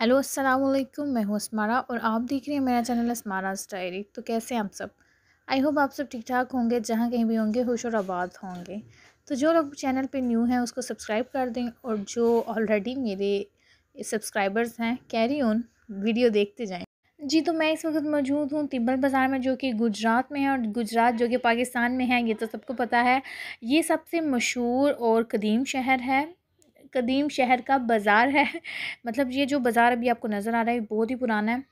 hello अस्सलाम वालेकुम मैं हूँ असमारा और आप देख रहे हैं मेरा चैनल अस्मारा डायरी तो कैसे हैं आप सब आई होप आप सब ठीक ठाक होंगे जहाँ कहीं भी होंगे होश और आबाद होंगे तो जो लोग चैनल पे न्यू हैं उसको सब्सक्राइब कर दें और जो ऑलरेडी मेरे सब्सक्राइबर्स हैं कैरी ऑन वीडियो देखते जाएँ जी तो मैं इस वक्त मौजूद हूँ तिब्बल बाज़ार में जो कि गुजरात में है और गुजरात जो कि पाकिस्तान में है ये तो सबको पता है ये सबसे मशहूर और कदीम शहर है कदीम शहर का बाज़ार है मतलब ये जो बाज़ार अभी आपको नज़र आ रहा है बहुत ही पुराना है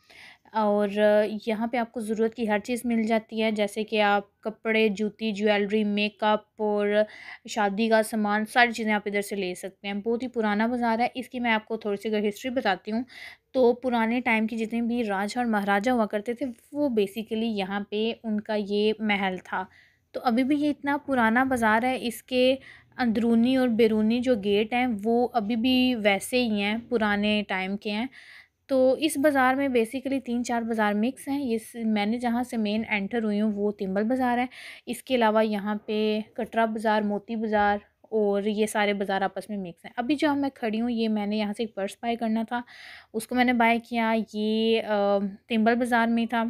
और यहाँ पे आपको ज़रूरत की हर चीज़ मिल जाती है जैसे कि आप कपड़े जूती ज्वेलरी मेकअप और शादी का सामान सारी चीज़ें आप इधर से ले सकते हैं बहुत ही पुराना बाज़ार है इसकी मैं आपको थोड़ी सी अगर हिस्ट्री बताती हूँ तो पुराने टाइम की जितने भी राजा और महाराजा हुआ करते थे वो बेसिकली यहाँ पर उनका ये महल था तो अभी भी ये इतना पुराना बाज़ार है इसके अंदरूनी और बैरूनी जो गेट हैं वो अभी भी वैसे ही हैं पुराने टाइम के हैं तो इस बाज़ार में बेसिकली तीन चार बाज़ार मिक्स हैं ये मैंने जहाँ से मेन एंटर हुई हूँ वो तिम्बल बाज़ार है इसके अलावा यहाँ पे कटरा बाज़ार मोती बाज़ार और ये सारे बाज़ार आपस में मिक्स हैं अभी जो मैं खड़ी हूँ ये मैंने यहाँ से एक पर्स बाय करना था उसको मैंने बाय किया ये तिम्बल बाज़ार में था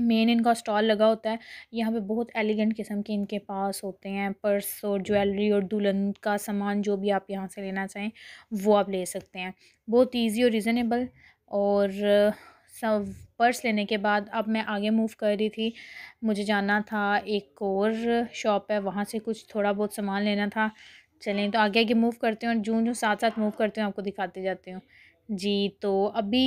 मेन इनका स्टॉल लगा होता है यहाँ पे बहुत एलिगेंट किस्म के इनके पास होते हैं पर्स और ज्वेलरी और दुल्हन का सामान जो भी आप यहाँ से लेना चाहें वो आप ले सकते हैं बहुत इजी और रिजनेबल और सब पर्स लेने के बाद अब मैं आगे मूव कर रही थी मुझे जाना था एक और शॉप है वहाँ से कुछ थोड़ा बहुत सामान लेना था चलें तो आगे आगे मूव करते हैं और जून जो साथ साथ मूव करते हैं आपको दिखाते जाते हूँ जी तो अभी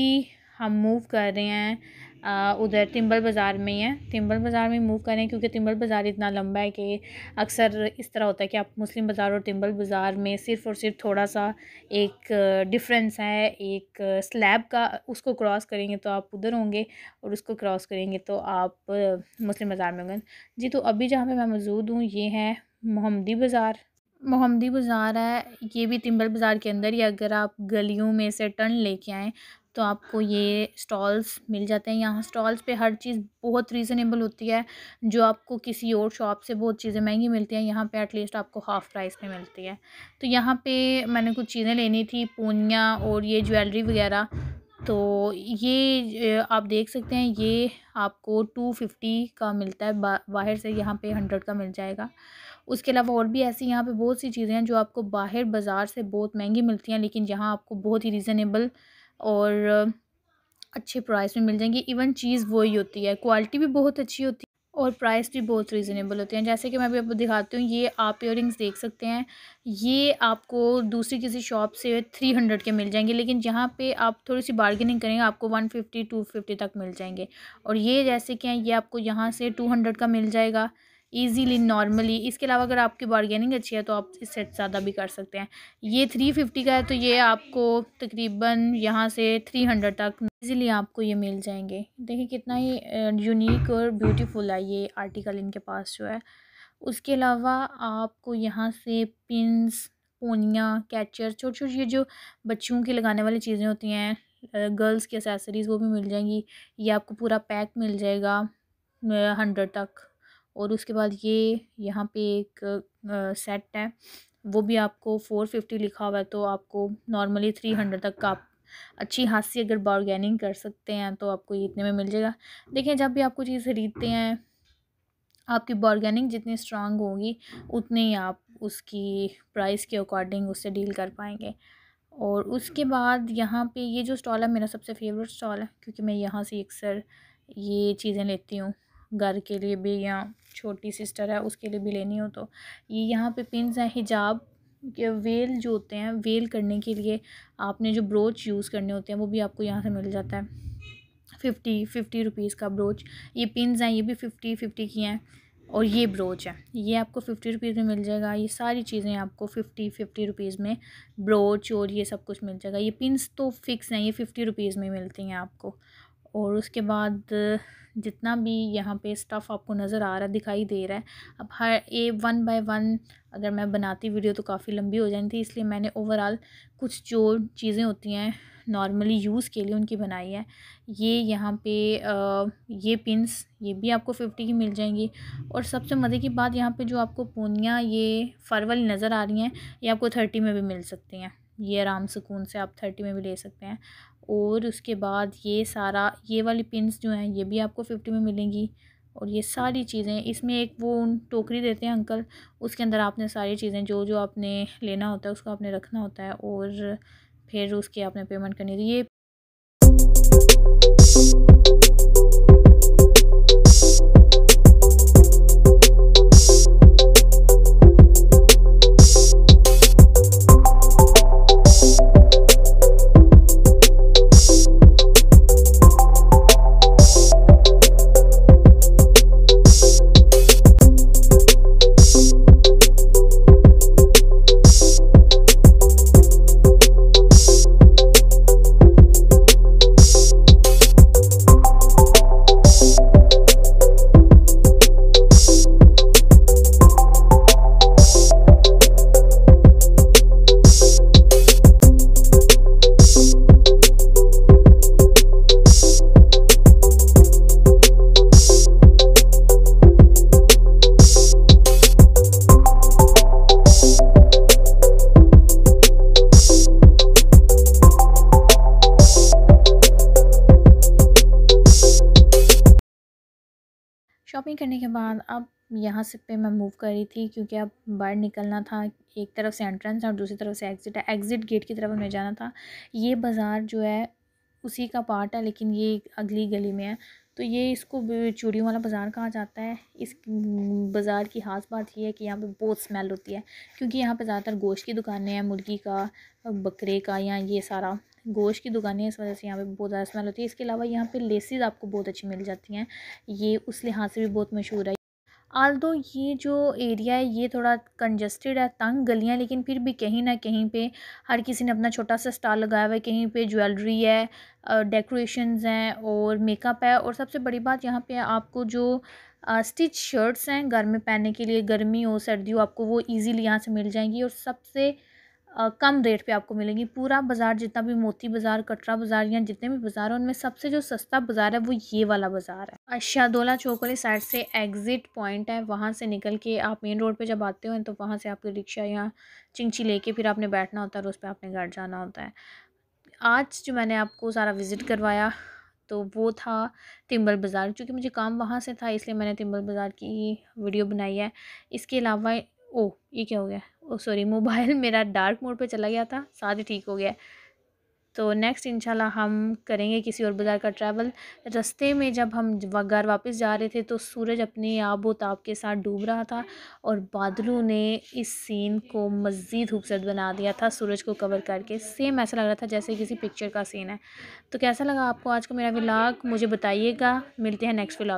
हम मूव कर रहे हैं उधर तिम्बल बाज़ार में ही है तिम्बल बाज़ार में मूव करें क्योंकि तिम्बल बाज़ार इतना लंबा है कि अक्सर इस तरह होता है कि आप मुस्लिम बाज़ार और तिम्बल बाज़ार में सिर्फ़ और सिर्फ थोड़ा सा एक डिफरेंस है एक स्लैब का उसको क्रॉस करेंगे तो आप उधर होंगे और उसको क्रॉस करेंगे तो आप मुस्लिम बाज़ार में होंगे जी तो अभी जहाँ पर मैं मौजूद हूँ ये है मोहम्मदी बाज़ार मोहम्मदी बाज़ार है ये भी तिम्बल बाज़ार के अंदर ही अगर आप गलियों में से टर्न लेके आएँ तो आपको ये स्टॉल्स मिल जाते हैं यहाँ स्टॉल्स पे हर चीज़ बहुत रीज़नेबल होती है जो आपको किसी और शॉप से बहुत चीज़ें महंगी मिलती हैं यहाँ पे एटलीस्ट आपको हाफ़ प्राइस में मिलती है तो यहाँ पे मैंने कुछ चीज़ें लेनी थी पूनियाँ और ये ज्वेलरी वगैरह तो ये आप देख सकते हैं ये आपको टू फिफ्टी का मिलता है बाहर से यहाँ पे हंड्रेड का मिल जाएगा उसके अलावा और भी ऐसी यहाँ पे बहुत सी चीज़ें हैं जो आपको बाहर बाज़ार से बहुत महंगी मिलती हैं लेकिन यहाँ आपको बहुत ही रीज़नेबल और अच्छे प्राइस में मिल जाएंगी इवन चीज़ वही होती है क्वालिटी भी बहुत अच्छी होती है और प्राइस भी बहुत रीज़नेबल होते हैं जैसे कि मैं अभी आपको दिखाती हूँ ये आप इयर देख सकते हैं ये आपको दूसरी किसी शॉप से थ्री हंड्रेड के मिल जाएंगे लेकिन यहाँ पे आप थोड़ी सी बार्गेनिंग करेंगे आपको वन फिफ्टी टू फिफ्टी तक मिल जाएंगे और ये जैसे कि ये आपको यहाँ से टू हंड्रेड का मिल जाएगा ईजीली नॉर्मली इसके अलावा अगर आपकी बारगेनिंग अच्छी है तो आप इस सेट ज़्यादा भी कर सकते हैं ये थ्री फिफ्टी का है तो ये आपको तकरीबन यहाँ से थ्री हंड्रेड तक ईज़िली आपको ये मिल जाएंगे देखिए कितना ही यूनिक और ब्यूटीफुल है ये आर्टिकल इनके पास जो है उसके अलावा आपको यहाँ से पिनस पोनियाँ कैचर छोटी छोटी ये जो बच्चों की लगाने वाली चीज़ें होती हैं गर्ल्स की एसेसरीज़ वो भी मिल जाएंगी ये आपको पूरा पैक मिल जाएगा हंड्रेड तक और उसके बाद ये यहाँ पे एक सेट है वो भी आपको फ़ोर फिफ्टी लिखा हुआ है तो आपको नॉर्मली थ्री हंड्रेड तक का आप अच्छी से अगर बारगेनिंग कर सकते हैं तो आपको ये इतने में मिल जाएगा देखिए जब भी आपको चीज़ खरीदते हैं आपकी बारगेनिंग जितनी स्ट्रांग होगी उतने ही आप उसकी प्राइस के अकॉर्डिंग उससे डील कर पाएंगे और उसके बाद यहाँ पे ये जो स्टॉल है मेरा सबसे फेवरेट स्टॉल है क्योंकि मैं यहाँ से अक्सर ये चीज़ें लेती हूँ घर के लिए भी या छोटी सिस्टर है उसके लिए भी लेनी हो तो ये यहाँ पे पिन हैं हिजाब के वेल जो होते हैं वेल करने के लिए आपने जो ब्रोच यूज़ करने होते हैं वो भी आपको यहाँ से मिल जाता है फिफ्टी फिफ्टी रुपीज़ का ब्रोच ये पिन हैं ये भी फिफ्टी फिफ्टी की हैं और ये ब्रोच है ये आपको फिफ्टी रुपीज़ में मिल जाएगा ये सारी चीज़ें आपको फिफ्टी फिफ्टी रुपीज़ में ब्रोच और ये सब कुछ मिल जाएगा ये पिन तो फिक्स हैं ये फिफ्टी रुपीज़ में मिलती हैं आपको और उसके बाद जितना भी यहाँ पे स्टफ़ आपको नज़र आ रहा दिखाई दे रहा है अब हर ए वन बाय वन अगर मैं बनाती वीडियो तो काफ़ी लंबी हो जानी थी इसलिए मैंने ओवरऑल कुछ जो चीज़ें होती हैं नॉर्मली यूज़ के लिए उनकी बनाई है ये यहाँ पे आ, ये पिंस ये भी आपको फिफ्टी की मिल जाएंगी और सबसे मज़े की बात यहाँ पे जो आपको पूनियाँ ये फर वाली नज़र आ रही हैं ये आपको थर्टी में भी मिल सकती हैं ये आराम सुकून से आप थर्टी में भी ले सकते हैं और उसके बाद ये सारा ये वाली पिंस जो हैं ये भी आपको फिफ्टी में मिलेंगी और ये सारी चीज़ें इसमें एक वो टोकरी देते हैं अंकल उसके अंदर आपने सारी चीज़ें जो जो आपने लेना होता है उसको आपने रखना होता है और फिर उसकी आपने पेमेंट करनी थी तो ये ख़त्म करने के बाद अब यहाँ से पे मैं मूव कर रही थी क्योंकि अब बाहर निकलना था एक तरफ से एंट्रेंस और दूसरी तरफ से एग्ज़िट है एग्ज़िट गेट की तरफ हमें जाना था ये बाज़ार जो है उसी का पार्ट है लेकिन ये अगली गली में है तो ये इसको चूड़ियों वाला बाज़ार कहा जाता है इस बाज़ार की खास बात यह है कि यहाँ पे बहुत स्मेल होती है क्योंकि यहाँ पे ज़्यादातर गोश्त की दुकानें हैं मुर्गी का बकरे का या ये सारा गोश्त की दुकानें इस वजह से यहाँ पे बहुत ज़्यादा स्मेल होती है इसके अलावा यहाँ पे लेसिस आपको बहुत अच्छी मिल जाती हैं ये उस लिहाज से भी बहुत मशहूर है आल दो ये जो एरिया है ये थोड़ा कंजस्टेड है तंग गलियाँ लेकिन फिर भी कहीं ना कहीं पे हर किसी ने अपना छोटा सा स्टॉल लगाया हुआ है कहीं पे ज्वेलरी है डेकोरेशंस हैं और मेकअप है और सबसे बड़ी बात यहाँ पे आपको जो स्टिच शर्ट्स हैं घर में पहनने के लिए गर्मी हो सर्दी हो आपको वो ईज़िली यहाँ से मिल जाएंगी और सबसे कम रेट पे आपको मिलेंगी पूरा बाज़ार जितना भी मोती बाज़ार कटरा बाज़ार या जितने भी बाज़ार हैं उनमें सबसे जो सस्ता बाज़ार है वो ये वाला बाज़ार है अच्छा दोला चौक वाली साइड से एग्ज़िट पॉइंट है वहाँ से निकल के आप मेन रोड पे जब आते हो तो वहाँ से आपकी रिक्शा या चिंची लेके फिर आपने बैठना होता है और उस पर आपने घर जाना होता है आज जो मैंने आपको सारा विज़िट करवाया तो वो था तिम्बल बाज़ार चूँकि मुझे काम वहाँ से था इसलिए मैंने तिम्बल बाज़ार की वीडियो बनाई है इसके अलावा ओ ये क्या हो गया सॉरी मोबाइल मेरा डार्क मोड पे चला गया था साथ ही ठीक हो गया तो नेक्स्ट इंशाल्लाह हम करेंगे किसी और बाज़ार का ट्रैवल रास्ते में जब हम घर वापस जा रहे थे तो सूरज अपने आप ताब के साथ डूब रहा था और बादलों ने इस सीन को मज़ीद खूबसूरत बना दिया था सूरज को कवर करके सेम ऐसा लग रहा था जैसे किसी पिक्चर का सीन है तो कैसा लगा आपको आज का मेरा व्लाग मुझे बताइएगा मिलते हैं नेक्स्ट व्लाग